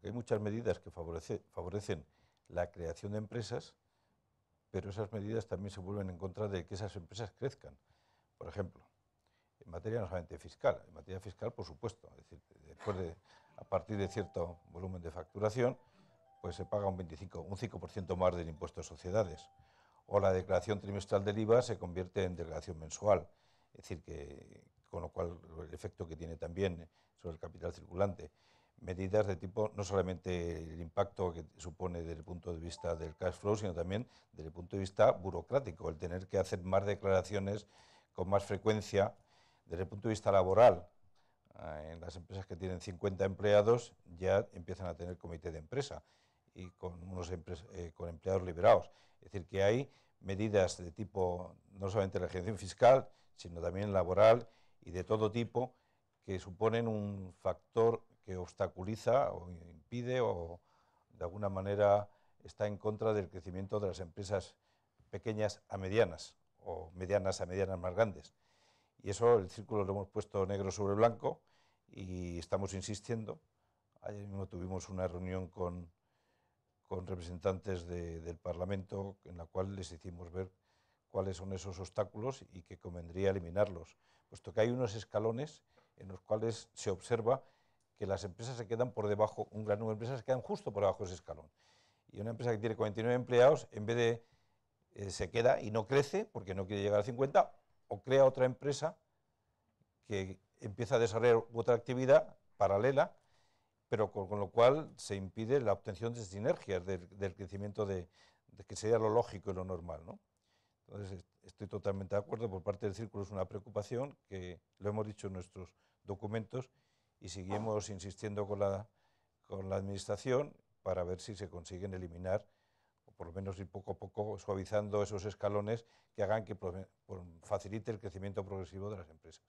porque hay muchas medidas que favorecen la creación de empresas, pero esas medidas también se vuelven en contra de que esas empresas crezcan. Por ejemplo, en materia no solamente fiscal, en materia fiscal, por supuesto, es decir, después a partir de cierto volumen de facturación, pues se paga un 25, un 5% más del impuesto a sociedades. O la declaración trimestral del IVA se convierte en declaración mensual, es decir, que con lo cual el efecto que tiene también sobre el capital circulante medidas de tipo no solamente el impacto que supone desde el punto de vista del cash flow, sino también desde el punto de vista burocrático, el tener que hacer más declaraciones con más frecuencia desde el punto de vista laboral. Ah, en las empresas que tienen 50 empleados ya empiezan a tener comité de empresa y con, unos eh, con empleados liberados. Es decir, que hay medidas de tipo no solamente la gestión fiscal, sino también laboral y de todo tipo que suponen un factor obstaculiza o impide o de alguna manera está en contra del crecimiento de las empresas pequeñas a medianas o medianas a medianas más grandes. Y eso el círculo lo hemos puesto negro sobre blanco y estamos insistiendo. Ayer mismo tuvimos una reunión con, representantes del Parlamento en la cual les hicimos ver cuáles son esos obstáculos y que convendría eliminarlos, puesto que hay unos escalones en los cuales se observa que las empresas se quedan por debajo, un gran número de empresas se quedan justo por debajo de ese escalón. Y una empresa que tiene 49 empleados, en vez de eh, se queda y no crece porque no quiere llegar a 50, o crea otra empresa que empieza a desarrollar otra actividad paralela, pero con, lo cual se impide la obtención de sinergias del, crecimiento que sería lo lógico y lo normal. Entonces, estoy totalmente de acuerdo, por parte del círculo es una preocupación que lo hemos dicho en nuestros documentos y seguimos insistiendo con la, con la Administración para ver si se consiguen eliminar o por lo menos ir poco a poco suavizando esos escalones que hagan que facilite el crecimiento progresivo de las empresas.